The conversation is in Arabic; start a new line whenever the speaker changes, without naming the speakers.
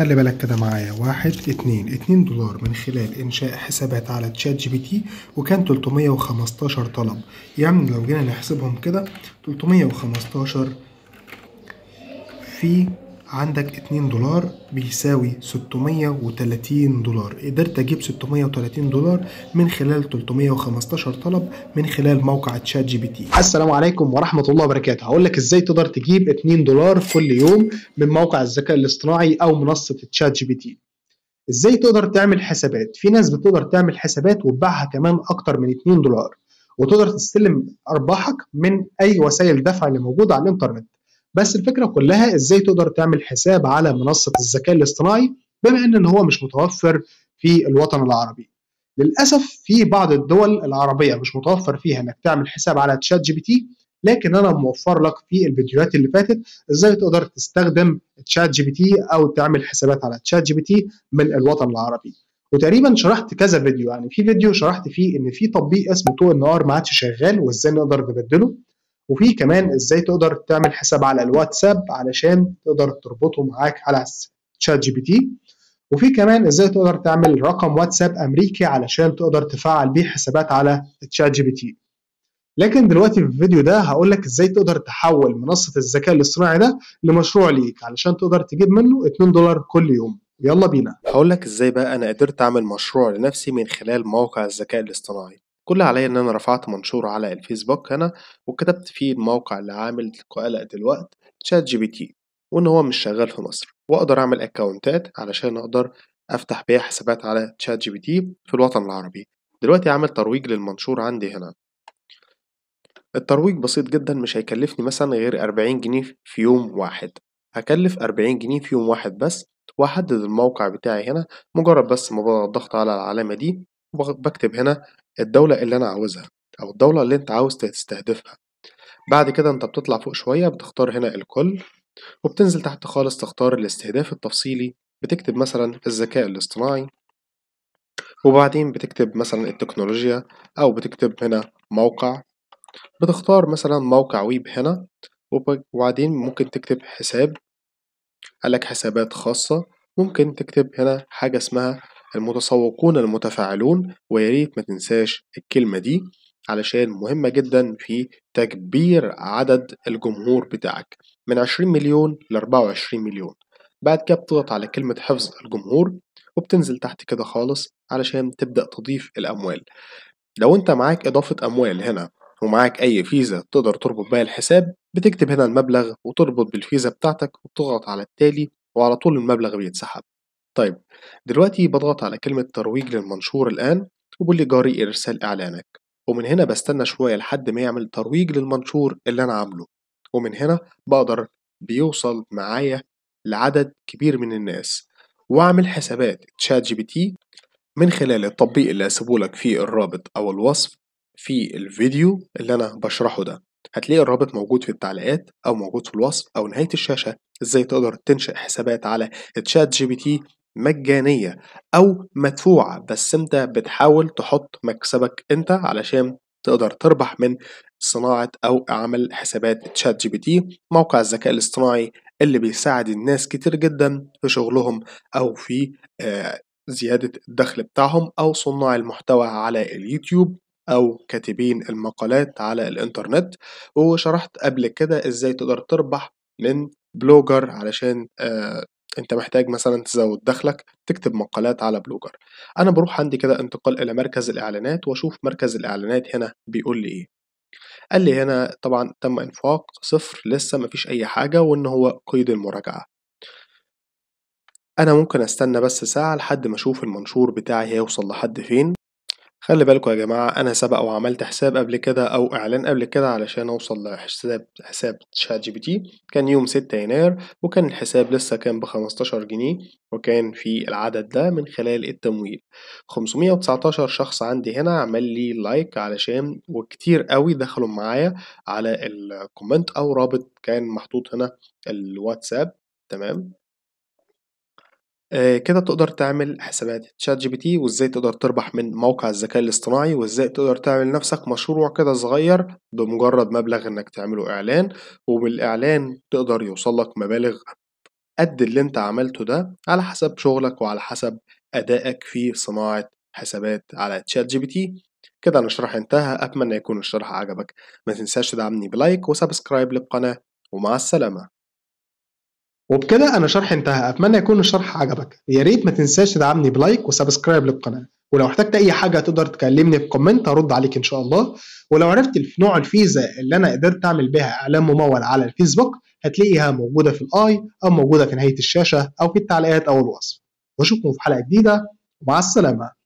خلي بالك كده معايا واحد اتنين اتنين دولار من خلال إنشاء حسابات على تشات جي بي تي وكان تلتمية وخمستاشر طلب يعني لو جينا نحسبهم كده تلتمية وخمستاشر في عندك 2 دولار بيساوي 630 دولار قدرت اجيب 630 دولار من خلال 315 طلب من خلال موقع تشات جي بي تي السلام عليكم ورحمه الله وبركاته هقول لك ازاي تقدر تجيب 2 دولار كل يوم من موقع الذكاء الاصطناعي او منصه تشات جي بي تي ازاي تقدر تعمل حسابات في ناس بتقدر تعمل حسابات وتبيعها كمان اكتر من 2 دولار وتقدر تستلم ارباحك من اي وسائل دفع اللي موجوده على الانترنت بس الفكره كلها ازاي تقدر تعمل حساب على منصه الذكاء الاصطناعي بما ان هو مش متوفر في الوطن العربي للاسف في بعض الدول العربيه مش متوفر فيها انك تعمل حساب على تشات جي بي تي لكن انا موفر لك في الفيديوهات اللي فاتت ازاي تقدر تستخدم تشات جي بي تي او تعمل حسابات على تشات جي بي تي من الوطن العربي وتقريبا شرحت كذا فيديو يعني في فيديو شرحت فيه ان في تطبيق اسمه تو النهار ما عادش شغال وازاي نقدر نبدله وفي كمان ازاي تقدر تعمل حساب على الواتساب علشان تقدر تربطه معاك على تشات جي بي تي وفي كمان ازاي تقدر تعمل رقم واتساب امريكي علشان تقدر تفعل بيه حسابات على تشات جي بي تي لكن دلوقتي في الفيديو ده هقول لك ازاي تقدر تحول منصه الذكاء الاصطناعي ده لمشروع ليك علشان تقدر تجيب منه 2 دولار كل يوم يلا بينا هقول لك ازاي بقى انا قدرت اعمل مشروع لنفسي من خلال موقع الذكاء الاصطناعي كل عليا إن أنا رفعت منشور على الفيسبوك هنا وكتبت فيه الموقع اللي عامل قلق دلوقت تشات جي بي تي وإن هو مش شغال في مصر وأقدر أعمل أكونتات علشان أقدر أفتح بيها حسابات على تشات جي بي تي في الوطن العربي دلوقتي عامل ترويج للمنشور عندي هنا الترويج بسيط جدا مش هيكلفني مثلا غير 40 جنيه في يوم واحد هكلف 40 جنيه في يوم واحد بس وأحدد الموقع بتاعي هنا مجرد بس ما بضغط على العلامة دي وبكتب هنا الدولة اللي أنا عاوزها أو الدولة اللي أنت عاوز تستهدفها، بعد كده أنت بتطلع فوق شوية بتختار هنا الكل، وبتنزل تحت خالص تختار الاستهداف التفصيلي، بتكتب مثلًا الذكاء الاصطناعي، وبعدين بتكتب مثلًا التكنولوجيا أو بتكتب هنا موقع، بتختار مثلًا موقع ويب هنا، وبعدين ممكن تكتب حساب، قالك حسابات خاصة، ممكن تكتب هنا حاجة اسمها المتسوقون المتفاعلون وياريت ما تنساش الكلمة دي علشان مهمة جدا في تكبير عدد الجمهور بتاعك من 20 مليون ل 24 مليون بعد كده بتضغط على كلمة حفظ الجمهور وبتنزل تحت كده خالص علشان تبدأ تضيف الأموال لو أنت معاك إضافة أموال هنا ومعاك أي فيزا تقدر تربط بيها الحساب بتكتب هنا المبلغ وتربط بالفيزا بتاعتك وبتضغط على التالي وعلى طول المبلغ بيتسحب طيب دلوقتي بضغط على كلمة ترويج للمنشور الآن وبيقول لي إرسال إعلانك ومن هنا بستنى شوية لحد ما يعمل ترويج للمنشور اللي أنا عامله ومن هنا بقدر بيوصل معايا لعدد كبير من الناس وأعمل حسابات تشات جي بي تي من خلال التطبيق اللي هسيبهولك في الرابط أو الوصف في الفيديو اللي أنا بشرحه ده هتلاقي الرابط موجود في التعليقات أو موجود في الوصف أو نهاية الشاشة إزاي تقدر تنشئ حسابات على تشات جي بي تي مجانية أو مدفوعة بس أنت بتحاول تحط مكسبك أنت علشان تقدر تربح من صناعة أو عمل حسابات تشات جي بي تي موقع الذكاء الاصطناعي اللي بيساعد الناس كتير جدا في شغلهم أو في آه، زيادة الدخل بتاعهم أو صناع المحتوى على اليوتيوب أو كاتبين المقالات على الإنترنت وشرحت قبل كده إزاي تقدر تربح من بلوجر علشان آه، انت محتاج مثلا تزود دخلك تكتب مقالات على بلوجر انا بروح عندي كده انتقال الى مركز الاعلانات واشوف مركز الاعلانات هنا بيقول لي ايه قال لي هنا طبعا تم انفاق صفر لسه مفيش اي حاجه وان هو قيد المراجعه انا ممكن استنى بس ساعه لحد ما اشوف المنشور بتاعي هيوصل لحد فين خلي بالكوا يا جماعة أنا سبق وعملت حساب قبل كده أو إعلان قبل كده علشان أوصل لحساب حساب شات جي بي تي كان يوم ستة يناير وكان الحساب لسه كان بخمستاشر جنيه وكان في العدد ده من خلال التمويل خمسمية وتسعتاشر شخص عندي هنا عمل لي لايك علشان وكتير قوي دخلوا معايا على الكومنت أو رابط كان محطوط هنا الواتساب تمام آه، كده تقدر تعمل حسابات تشات جي بي تي وازاي تقدر تربح من موقع الذكاء الاصطناعي وازاي تقدر تعمل نفسك مشروع كده صغير بمجرد مبلغ انك تعمله اعلان وبالاعلان تقدر يوصل لك مبالغ قد اللي انت عملته ده على حسب شغلك وعلى حسب ادائك في صناعة حسابات على تشات جي بي تي كده انا شرح انتهى اتمنى يكون الشرح عجبك ما تنساش تدعمني بلايك وسبسكرايب للقناة ومع السلامة وبكده انا شرحي انتهى اتمنى يكون الشرح عجبك يا ريت ما تنساش تدعمني بلايك وسبسكرايب للقناه ولو احتجت اي حاجه تقدر تكلمني في كومنت هرد عليك ان شاء الله ولو عرفت نوع الفيزا اللي انا قدرت اعمل بيها اعلان ممول على الفيسبوك هتلاقيها موجوده في الاي او موجوده في نهايه الشاشه او في التعليقات او الوصف واشوفكم في حلقه جديده ومع السلامه